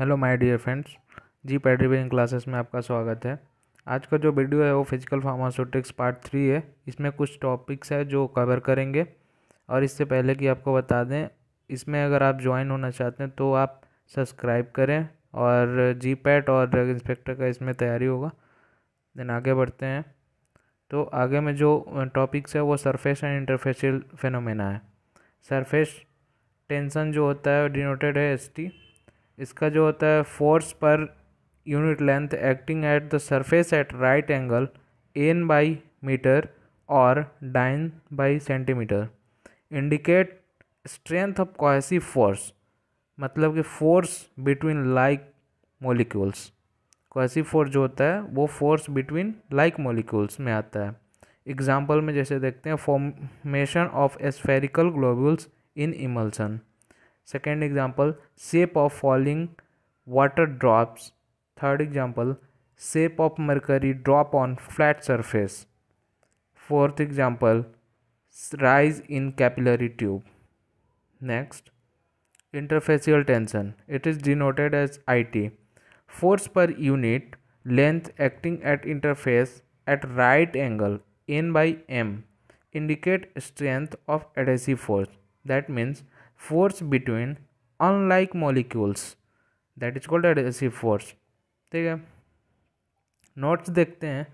Hello my dear friends जी पेडरिविंग classes में आपका स्वागत है आज का जो वीडियो है वो फिजिकल फार्मास्यूटिक्स पार्ट थ्री है इसमें कुछ टॉपिक्स है जो कवर करेंगे और इससे पहले कि आपको बता दें इसमें अगर आप ज्वाइन होना चाहते हैं तो आप सब्सक्राइब करें और जी पैट और ड्रग इंस्पेक्टर का इसमें तैयारी होगा देन आगे बढ़ते हैं तो आगे में जो टॉपिक्स है वो सरफेस एंड इंटरफेशियल फेनोमेना है सरफेस टेंसन जो होता है डिनोटेड है एस टी इसका जो होता है फोर्स पर unit length acting at the surface at right angle N by metre और dyne by centimetre indicate strength of cohesive force मतलब कि force between like molecules cohesive force जो होता है वो फोर्स बिटवीन लाइक मोलिक्यूल्स में आता है एग्जाम्पल में जैसे देखते हैं formation of spherical globules in emulsion second example shape of falling water drops third example shape of mercury drop on flat surface fourth example rise in capillary tube next interfacial tension it is denoted as it force per unit length acting at interface at right angle n by m indicate strength of adhesive force that means force between unlike molecules that is called adhesive force. Force ठीक है notes देखते हैं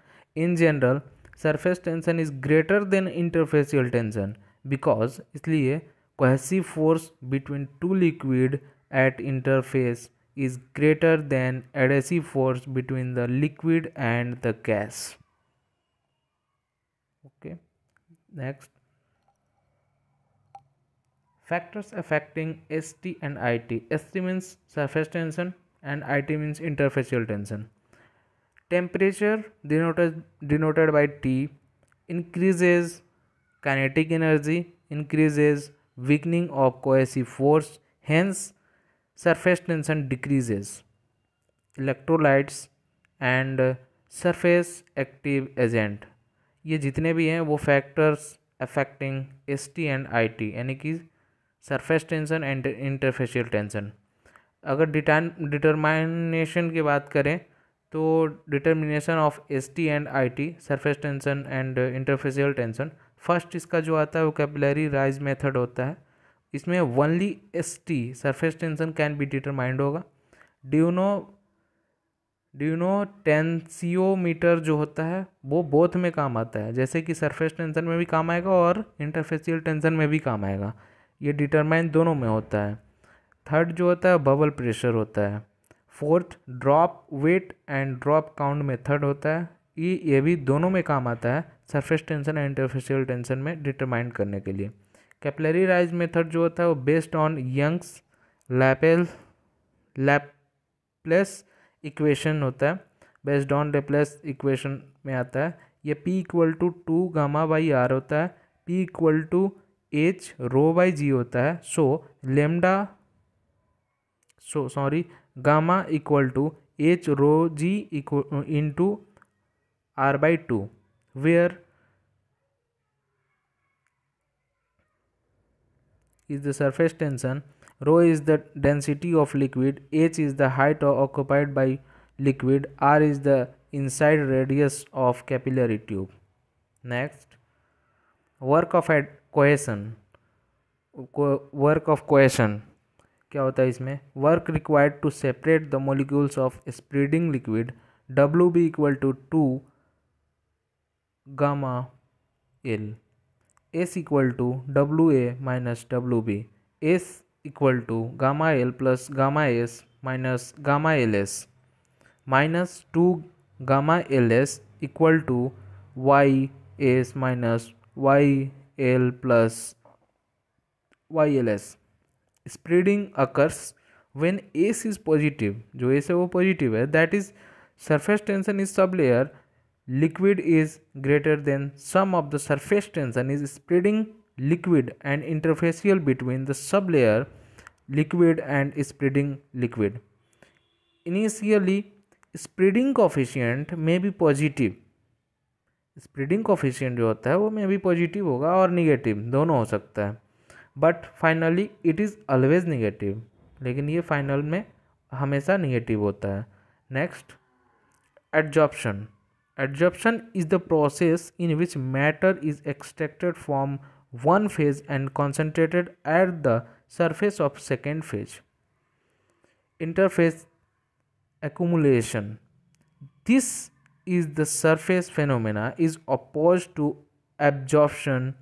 in general surface tension is greater than interfacial tension because इसलिए cohesive force between two liquid at interface is greater than adhesive force between the liquid and the gas okay next factors affecting S T and I T S T means surface tension and I T means interfacial tension temperature denoted by T increases kinetic energy increases weakening of कोएसी force hence surface tension decreases electrolytes and surface active agent ये जितने भी हैं वो factors affecting S T and I T यानी कि surface tension and interfacial tension अगर determination की बात करें तो determination of S T and I T surface tension and interfacial tension first इसका जो आता है वो कैपिलरी राइज मेथड होता है इसमें only S T surface tension can be determined होगा ड्यूनो ड्यूनो टेंसियोमीटर जो होता है वो बोथ में काम आता है जैसे कि सरफेस टेंशन में भी काम आएगा और इंटरफेसियल टेंशन में भी काम आएगा ये डिटरमाइन दोनों में होता है थर्ड जो होता है बबल प्रेशर होता है fourth drop weight and drop count method होता है ये ये भी दोनों में काम आता है surface tension and interfacial tension में डिटरमाइन करने के लिए कैपलरी राइज मेथड जो होता है वो based on Young's Laplace Laplace equation होता है बेस्ड ऑन लेपलेस इक्वेशन में आता है ये P equal to two gamma by R होता है P equal to H rho by G होता है so lambda so sorry gamma equal to H rho G into R by two where is the surface tension rho is the density of liquid H is the height occupied by liquid R is the inside radius of capillary tube next work of adhesion work of कोएसन क्या होता है इसमें work required to separate the molecules of spreading liquid W B equal to two gamma L S equal to W A minus W B S equal to gamma L plus gamma S minus gamma L S minus two gamma L S equal to Y S minus Y L plus YLS. Spreading occurs when S is positive, जो S है वो positive है that is surface tension is sublayer, liquid is greater than sum of the surface tension is spreading liquid and interfacial between the sublayer liquid and spreading liquid. Initially, spreading coefficient may be positive spreading coefficient जो होता है वो may be positive होगा और negative दोनों हो सकता है but finally it is always negative लेकिन ये फाइनल में हमेशा निगेटिव होता है next adsorption adsorption is the process in which matter is extracted from one phase and concentrated at the surface of second phase interface accumulation this is the surface phenomena is opposed to absorption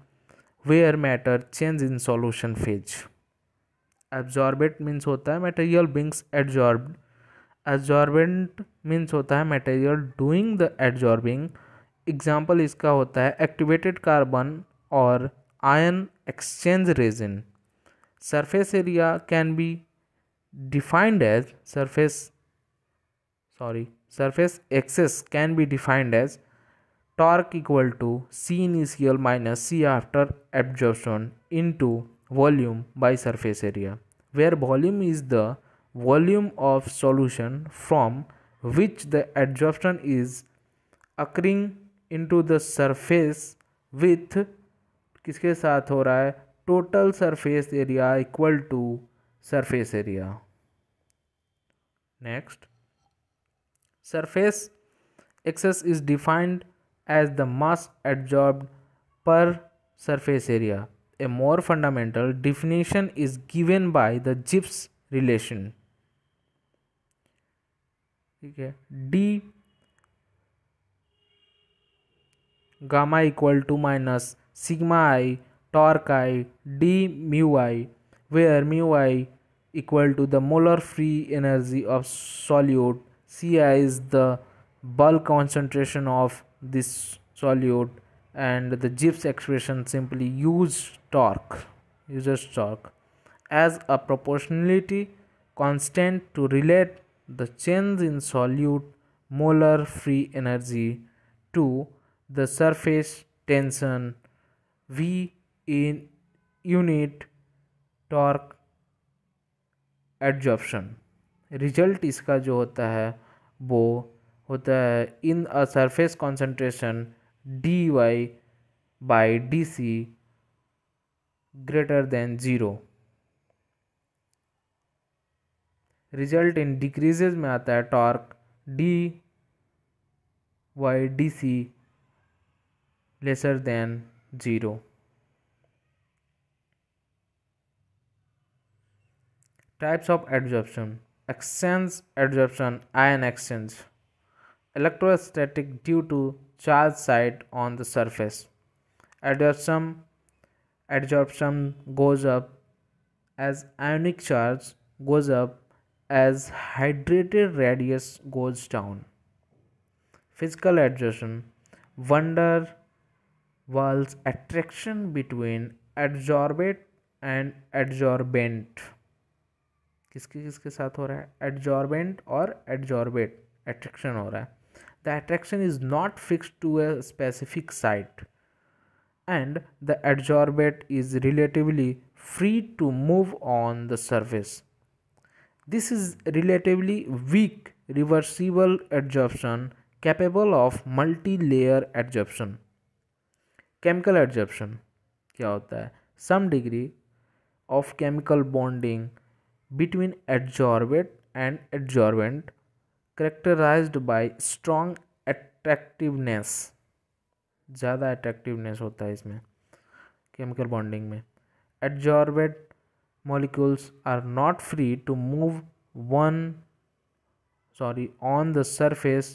where matter change in solution phase absorbent means होता है material being absorbed absorbent means होता है material doing the absorbing example इसका होता है activated carbon और iron exchange resin surface area can be defined as surface sorry surface excess can be defined as torque equal to C initial minus C after absorption into volume by surface area where volume is the volume of solution from which the adsorption is occurring into the surface with किसके साथ हो रहा है total surface area equal to surface area next Surface excess is defined as the mass adsorbed per surface area. A more fundamental definition is given by the Gibbs relation. Okay, d gamma equal to minus sigma i I i d mu i, where mu i equal to the molar free energy of solute Ci is the bulk concentration of this solute and the Gibbs expression simply uses torque uses torque as a proportionality constant to relate the change in solute molar free energy to the surface tension V in unit torque adsorption result इसका जो होता है वो होता है in a surface concentration D Y by D C greater than zero result in decreases में आता है torque D Y D C lesser than zero types of adsorption exchange adsorption ion exchange electrostatic due to charge side on the surface adsorption adsorption goes up as ionic charge goes up as hydrated radius goes down physical adsorption van der Waals attraction between adsorbate and adsorbent किसके किसके साथ हो रहा है adsorbent और adsorbate attraction हो रहा है the attraction is not fix to a specific site and the adsorbate is relatively free to move on the surface this is relatively weak reversible adsorption capable of multi layer adsorption chemical adsorption क्या होता है some degree of chemical bonding between adsorbate and adsorbent characterized by strong attractiveness ज़्यादा attractiveness होता है इसमें chemical bonding में adsorbate molecules are not free to move one sorry on the surface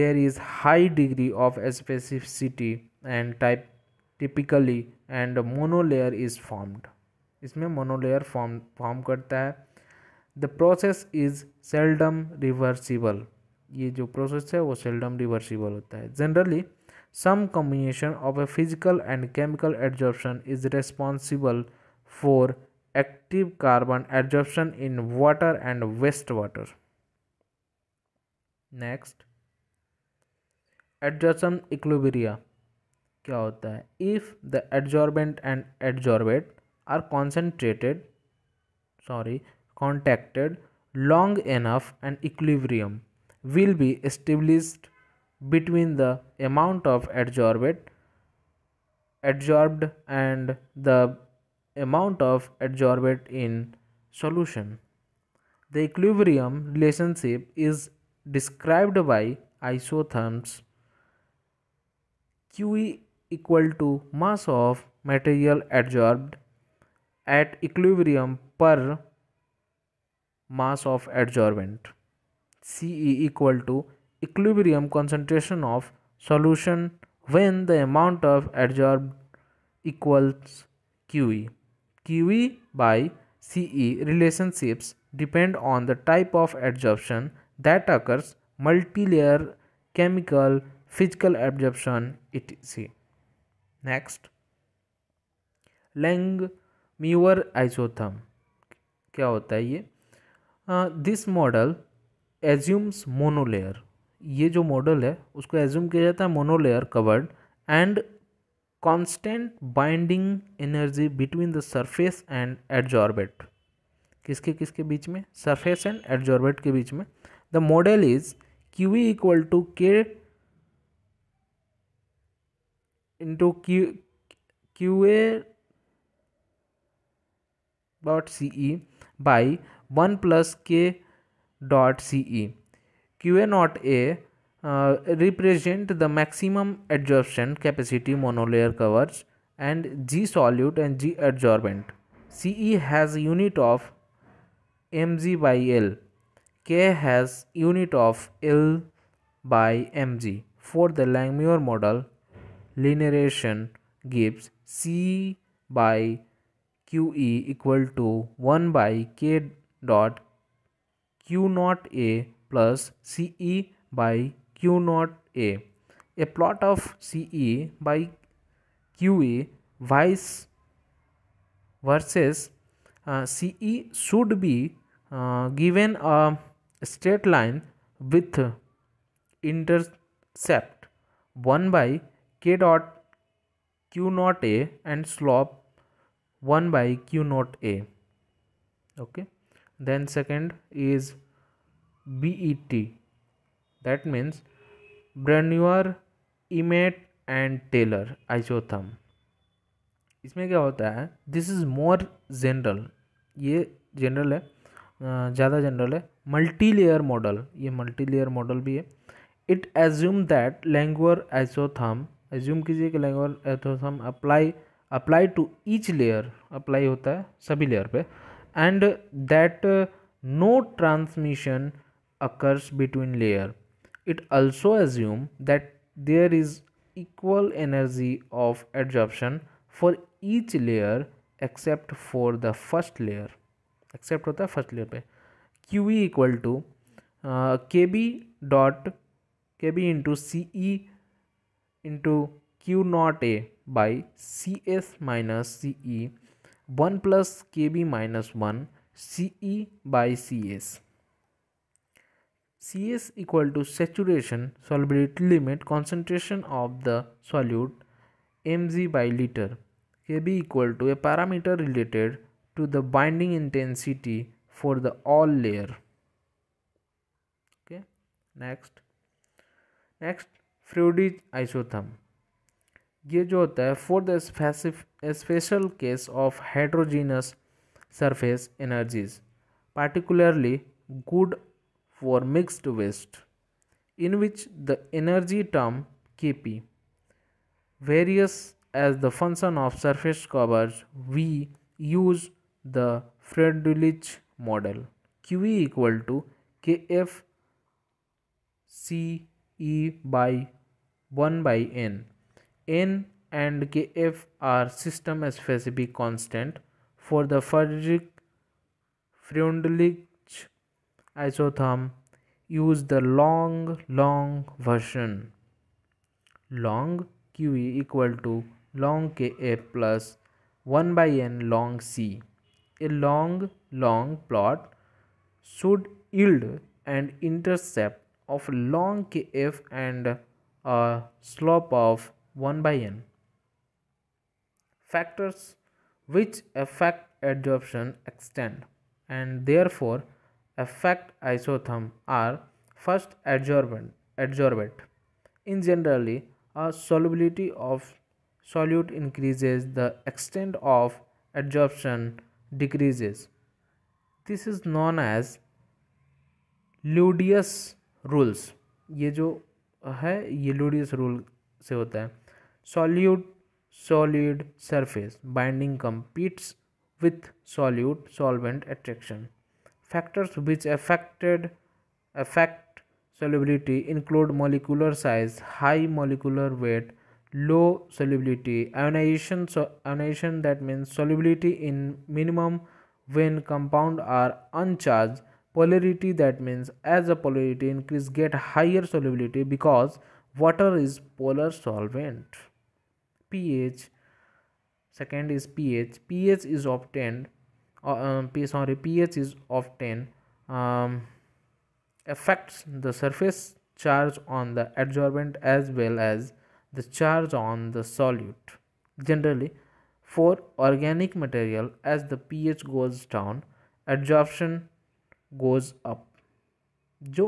there is high degree of specificity and type typically and a monolayer is formed इसमें monolayer form form करता है the process is seldom reversible ये जो process है वो seldom reversible होता है generally some combination of a physical and chemical adsorption is responsible for active carbon adsorption in water and waste water next adsorption equilibria क्या होता है if the adsorbent and adsorbate are concentrated sorry contacted long enough and equilibrium will be established between the amount of adsorbed, adsorbed and the amount of adsorbed in solution. The equilibrium relationship is described by isotherms QE equal to mass of material adsorbed at equilibrium per mass of adsorbent ce equal to equilibrium concentration of solution when the amount of adsorbed equals QE. QE by CE relationships depend on the type of adsorption that occurs, multilayer chemical, physical adsorption, etc. Next, Lang Muir isotherm क्या होता है ये this model assumes monolayer ये जो model है उसको assume किया जाता है monolayer covered and constant binding energy between the surface and adsorbate किसके किसके बीच में सरफेस एंड एडजॉर्बेट के बीच में the model is Q equal to K into Q Q A dot ce by 1 plus k dot ce qa not a uh, represent the maximum adsorption capacity monolayer covers and G solute and G adsorbent. CE has unit of mg by L. K has unit of L by mg. For the Langmuir model, linearization gives C by QE equal to 1 by K dot Q naught A plus CE by Q naught A. A plot of CE by QE vice versus uh, CE should be uh, given a straight line with intercept 1 by K dot Q naught A and slope 1 by q naught a okay then second is bet that means Brunauer Emmett and Teller isotherm इसमें क्या होता है this is more general ये general है ज़्यादा general है multi layer model ये multi layer model भी है it assume that Langmuir isotherm assume कीजिए कि Langmuir isotherm apply apply to each layer apply होता है सभी लेयर पे and that no transmission occurs between layer it also assume that there is equal energy of adsorption for each layer except for the first layer except होता है first layer पे Q E equal to K B dot K B into C E into q naught a by cs minus ce 1 plus kb minus 1 ce by cs. CS equal to saturation solubility limit concentration of the solute mg by liter Kb equal to a parameter related to the binding intensity for the all layer okay next next Frodig isotherm ये जो होता है for the special case of hydrogenous surface particularly good for mixed waste, in which the energy term Kp varies as the function of surface coverage. We use the Friedlich model. Qe equal to Kf Ce by 1 by n N and Kf are system specific constant for the Friedrich Freundlich isotherm use the long long version long QE equal to long KA plus 1 by n long C a long long plot should yield an intercept of long KF and a slope of 1 by n. Factors which affect adsorption extent and therefore affect isotherm are first adsorbent, adsorbent. In generally, a solubility of solute increases, the extent of adsorption decreases. This is known as Ludius rules. ये जो है Ludius rule rule से होता है solute solid surface binding competes with solute solvent attraction factors which affected affect solubility include molecular size high molecular weight low solubility ionization so ionization that means solubility in minimum when compound are uncharged polarity that means as the polarity increase get higher solubility because water is polar solvent pH second is pH pH is obtained uh, sorry pH is obtained um, affects the surface charge on the adsorbent as well as the charge on the solute generally for organic material as the pH goes down adsorption goes up जो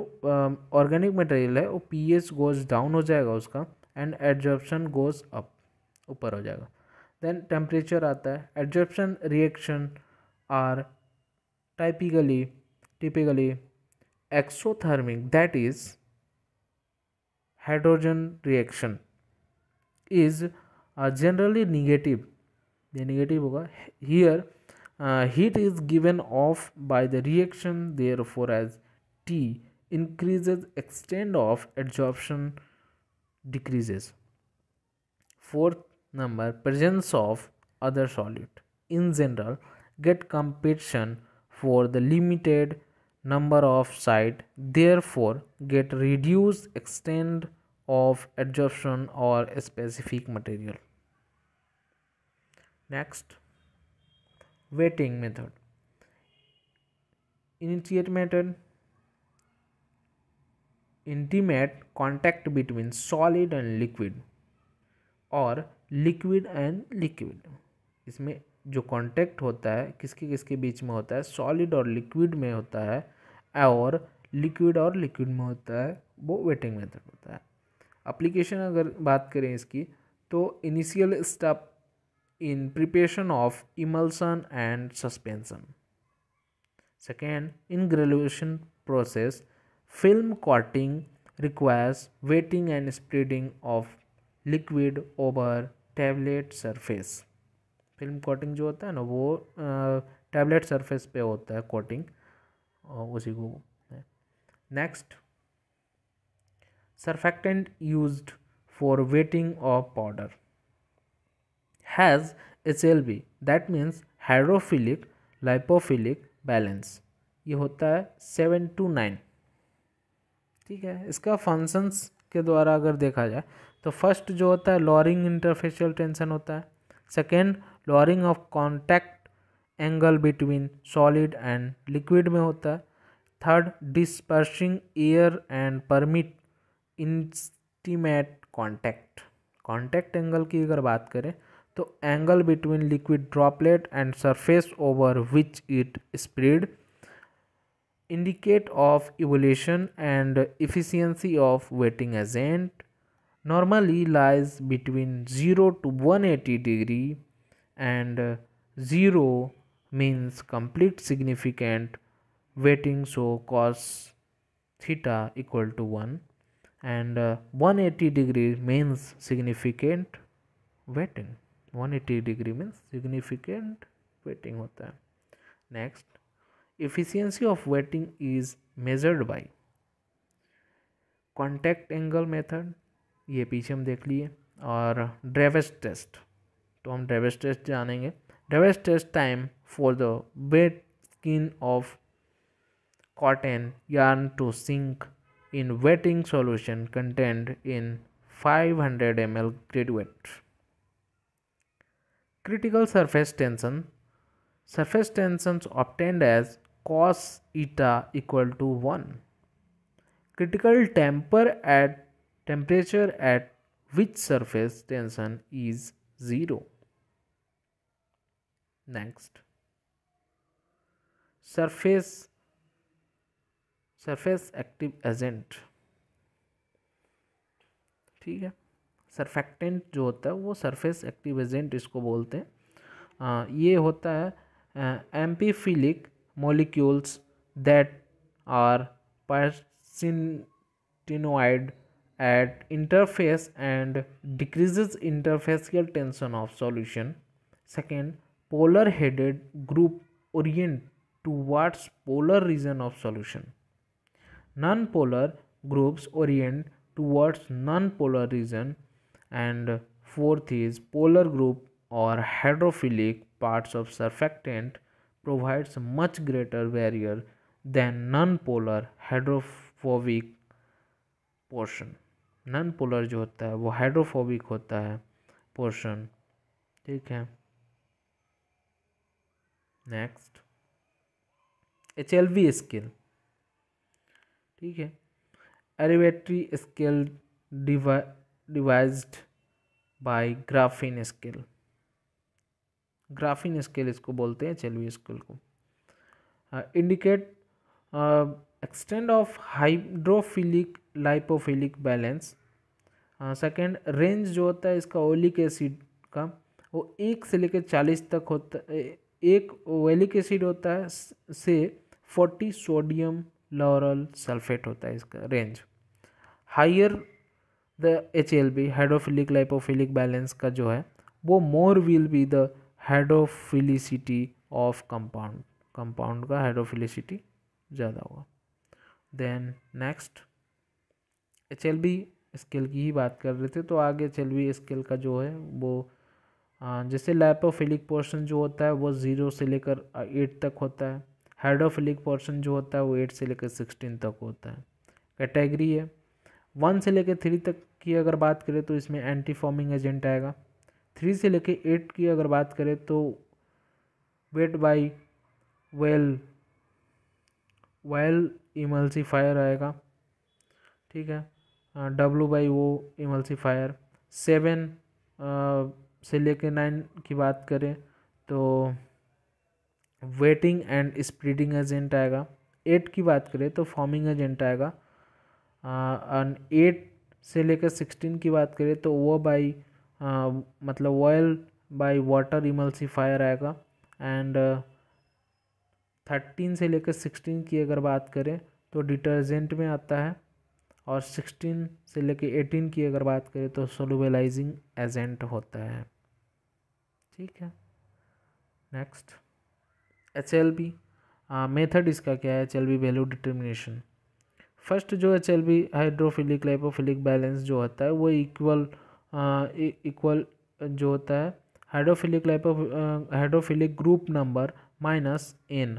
organic uh, material है वो pH goes down हो जाएगा उसका and adsorption goes up ऊपर हो जाएगा then temperature आता है adsorption reaction are typically typically exothermic that is hydrogen reaction is generally negative ये निगेटिव होगा here heat is given off by the reaction therefore as T increases extent of adsorption decreases fourth number presence of other solute in general get competition for the limited number of site therefore get reduced extent of adsorption or specific material next waiting method initiate method intimate contact between solid and liquid or liquid and liquid इसमें जो contact होता है किसके किसके बीच में होता है solid और लिक्विड में होता है और लिक्विड और लिक्विड में होता है वो वेटिंग मेथड होता है अप्लीकेशन अगर बात करें इसकी तो initial step in preparation of emulsion and suspension second in graduation process film coating requires wetting and spreading of liquid over tablet surface film coating जो होता है ना वो टैबलेट सरफेस पे होता है कोटिंग उसी को next surfactant use for wetting of powder has H L B that means hydrophilic lipophilic balance ये होता है सेवन टू नाइन ठीक है इसका फंक्शंस के द्वारा अगर देखा जाए तो फर्स्ट जो होता है लॉरिंग इंटरफेशियल टेंशन होता है second lowering of contact angle between solid and liquid में होता है third dispersing air and permit intimate contact contact angle की अगर बात करें तो angle between liquid droplet and surface over which it spread indicate of evolution and efficiency of wetting agent normally lies between 0 to 180 degree and uh, 0 means complete significant weighting so cos theta equal to 1 and uh, 180 degree means significant weighting 180 degree means significant weighting hota next efficiency of weighting is measured by contact angle method ये पीछे हम देख लिए और ड्रेवस test तो हम Draves test जानेंगे Draves test time for the wet skin of cotton yarn to sink in wetting solution content in 500 hundred M L graduate critical surface tension surface tension obtained as cos eta equal to one critical temper at temperature at which surface tension is zero. Next, surface surface active agent ठीक है surfactant जो होता है वो surface active agent इसको बोलते हैं आ, ये होता है एम्पीफिलिक मोलिक्यूल्स दैट आर पर्सिनटिनोइड at interface and decreases interfacial tension of solution. Second, polar headed group orient towards polar region of solution. Non-polar groups orient towards non-polar region and fourth is polar group or hydrophilic parts of surfactant provides much greater barrier than non-polar hydrophobic portion. Non polar जो होता है वो hydrophobic होता है portion ठीक है next H L V scale ठीक है एलिवेटरी scale devise by Griffin scale Griffin scale इसको बोलते हैं एच एल वी स्केल को indicate extent of hydrophilic lipophilic balance second uh, range जो होता है इसका ओलिक एसिड का वो एक से लेकर चालीस तक होता एक ओलिक एसिड होता है से फोर्टी सोडियम लॉरल सल्फेट होता है इसका range higher the H L B hydrophilic lipophilic balance का जो है वो more will be the hydrophilicity of compound compound का हाइड्रोफिलिसिटी ज़्यादा होगा then next H L B scale की ही बात कर रहे थे तो आगे एच एल बी स्केल का जो है वो जैसे लैपोफिलिक पोर्शन जो होता है वो ज़ीरो से लेकर एट तक होता है हाइड्रोफिलिक पोर्शन जो होता है वो एट से लेकर सिक्सटीन तक होता है कैटेगरी है वन से लेकर थ्री तक की अगर बात करें तो इसमें एंटी फॉर्मिंग एजेंट आएगा थ्री से लेकर एट की अगर बात करें तो wet by well well emulsifier आएगा ठीक है W by O emulsifier seven से लेके नाइन की बात करें तो वेटिंग एंड स्प्रीडिंग एजेंट आएगा एट की बात करें तो फॉर्मिंग एजेंट आएगा एंड एट से लेकर सिक्सटीन की बात करें तो वो बाई मतलब वॉयल बाई वाटर इमल्सीफायर आएगा एंड uh, थर्टीन से लेकर सिक्सटीन की अगर बात करें तो डिटर्जेंट में आता है और सिक्सटीन से लेकर एटीन की अगर बात करें तो सोलुबलाइजिंग एजेंट होता है ठीक है next H L B method इसका क्या है H L B value determination first जो H L B hydrophilic lipophilic balance जो होता है वो इक्वल इक्वल e, जो होता है hydrophilic lipo hydrophilic group number minus N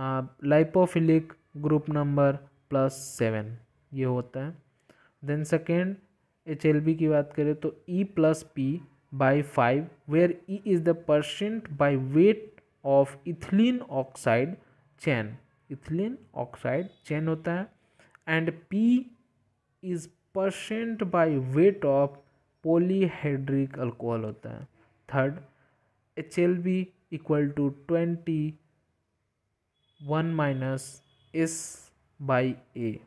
lipophilic group number plus seven ये होता है देन सेकेंड एच की बात करें तो E plus P by five where E is the percent by weight of ethylene oxide chain ethylene oxide chain होता है and P is percent by weight of polyhydric alcohol होता है third H L B equal to twenty one minus S by A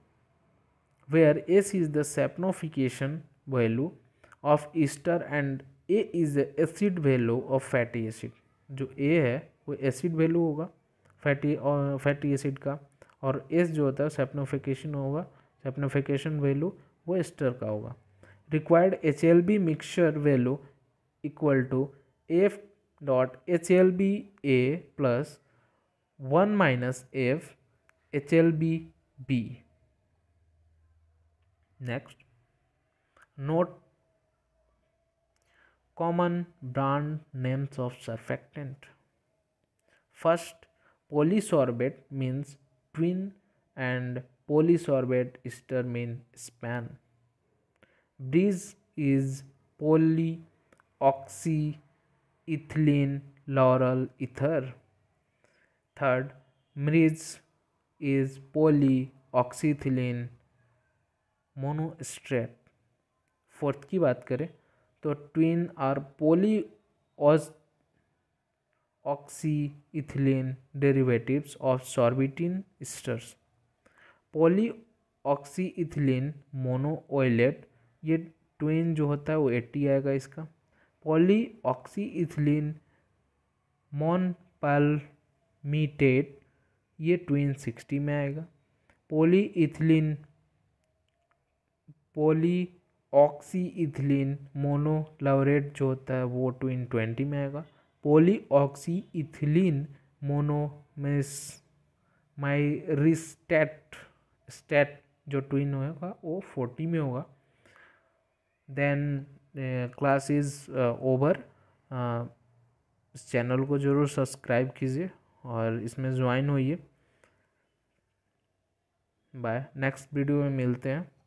where S is the saponification value of ester and A is acid value of fatty acid जो A है वो acid value होगा fatty fatty acid का और S जो होता है सेप्नोफिकेशन होगा सेप्नोफिकेशन वैल्यू वो एस्टर का होगा required H L B mixture value equal to F dot H L B A plus 1 minus f HLB B. Next, note common brand names of surfactant. First, polysorbate means twin and polysorbate ester mean span. This is polyoxyethylene laurel ether Third, myrrh is polyoxyethylene monostearate fourth की बात करें तो Tween are poly oxyethylene derivatives of sorbitan esters poly oxyethylene monooleate ये Tween जो होता है वो eighty आएगा इसका पॉली ऑक्सीइथिलीन मोन पैल मीटेट ये ट्विन सिक्सटी में आएगा poly ethylene poly oxy ethylene monolaurate जो होता है वो ट्वीन ट्वेंटी में आएगा पोली ऑक्सी इथिलीन मोनोमेस माइरिस्टेट स्टेट जो ट्विन होगा वो फोर्टी में होगा देन क्लास इज़ ओवर इस चैनल को ज़रूर सब्सक्राइब कीजिए और इसमें ज्वाइन होइए बाय नेक्स्ट वीडियो में मिलते हैं